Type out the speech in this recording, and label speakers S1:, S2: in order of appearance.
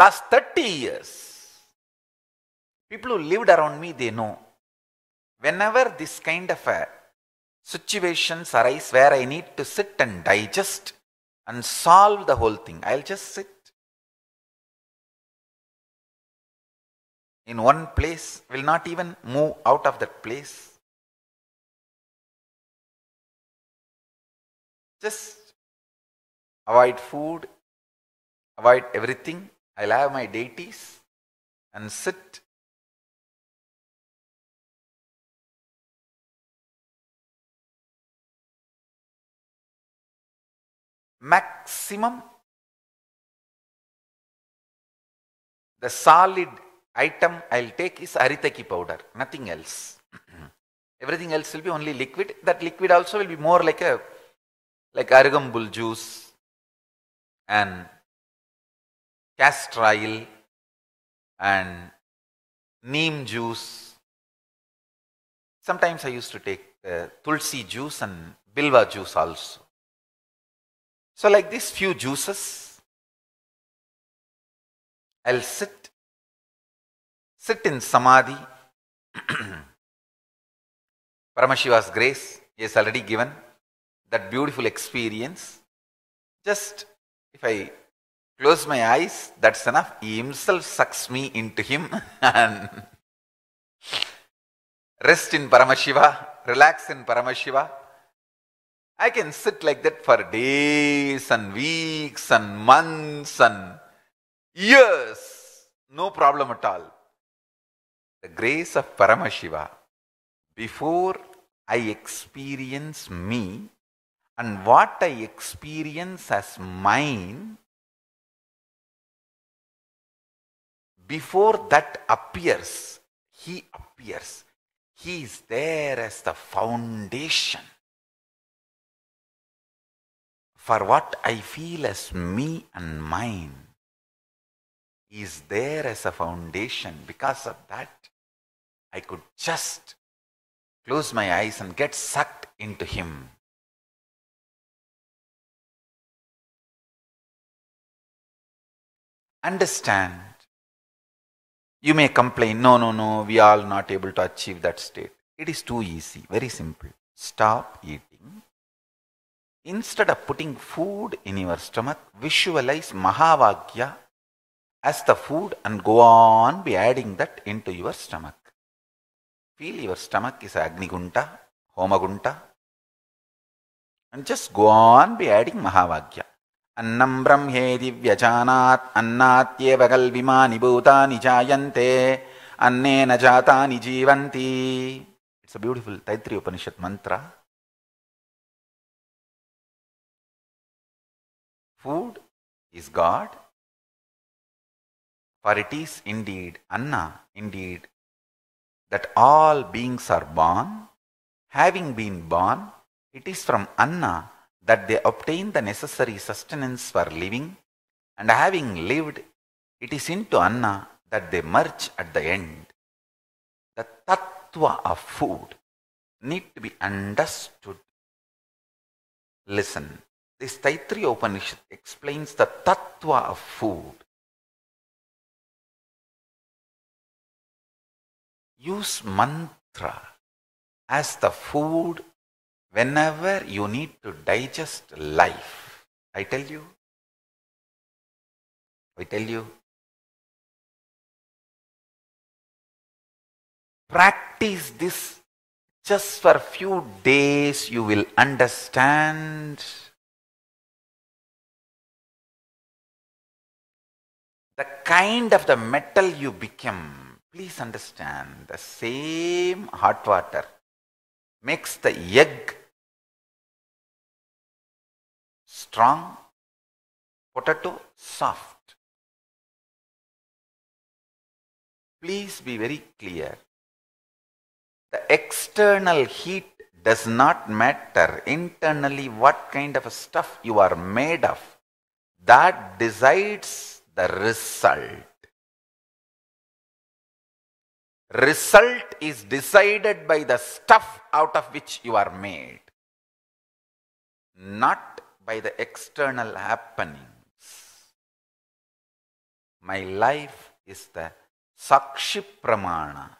S1: last 30 years. People who lived around me, they know.
S2: Whenever this kind of a situations arise where I need to sit and digest
S1: and solve the whole thing, I'll just sit
S3: in one place, will not even move out of that place. Just avoid food, avoid everything, I'll have my deities and sit maximum
S1: the solid item I'll take is aritaki powder, nothing else.
S2: Everything else will be only liquid. That liquid also will be more like a like arugambul
S3: juice and oil and neem juice.
S1: Sometimes I used to take uh, tulsi juice and bilva juice also.
S3: So like these few juices, I'll sit, sit in samadhi.
S1: Paramashiva's grace is already given, that beautiful experience.
S2: Just if I close my eyes, that's enough. He himself sucks me into him and rest in Paramashiva, relax in Paramashiva. I can sit like that for days and weeks and months and years, no problem at all. The grace of Paramashiva,
S1: before I experience me and what I experience as mine Before that appears, he appears. He is there as the foundation. For what I feel as me and mine is there as a foundation. Because of that, I could just
S3: close my eyes and get sucked into Him. Understand you may complain, no, no, no, we are not able to achieve that state. It is
S2: too easy, very simple. Stop eating. Instead of putting food in your stomach, visualize Mahavagya as the food and go on be adding that into your stomach. Feel your stomach is Agnigunta, Homagunta, and just go on be adding Mahavagya. अन्नं ब्रह्मेति व्यजानात् अन्नात्येव कल्विमानि भूतानि जायन्ते अन्नेन जातानि जीवन्ति it's a
S3: beautiful तैत्री उपनिषत् मन्त्र food is God, for
S1: it is indeed Anna, indeed, that all beings are born.
S2: Having been born, it is from Anna that they obtain the necessary sustenance for living, and having lived, it is into Anna
S1: that they merge at the end. The tattva of food need to be understood. Listen, this
S3: Taittiriya Upanishad explains the tattva of food. Use mantra as the food whenever you need to digest life, I tell you, I tell you, practice this
S1: just for a few days, you will understand the kind of the metal you become. Please understand, the same hot water
S3: makes the egg strong, potato soft. Please be very clear. The
S2: external heat does not matter. Internally, what kind of stuff you are made of, that decides the result.
S1: Result is decided by the stuff out of which you are made, not by the external happenings. My life
S3: is the Sakshi Pramana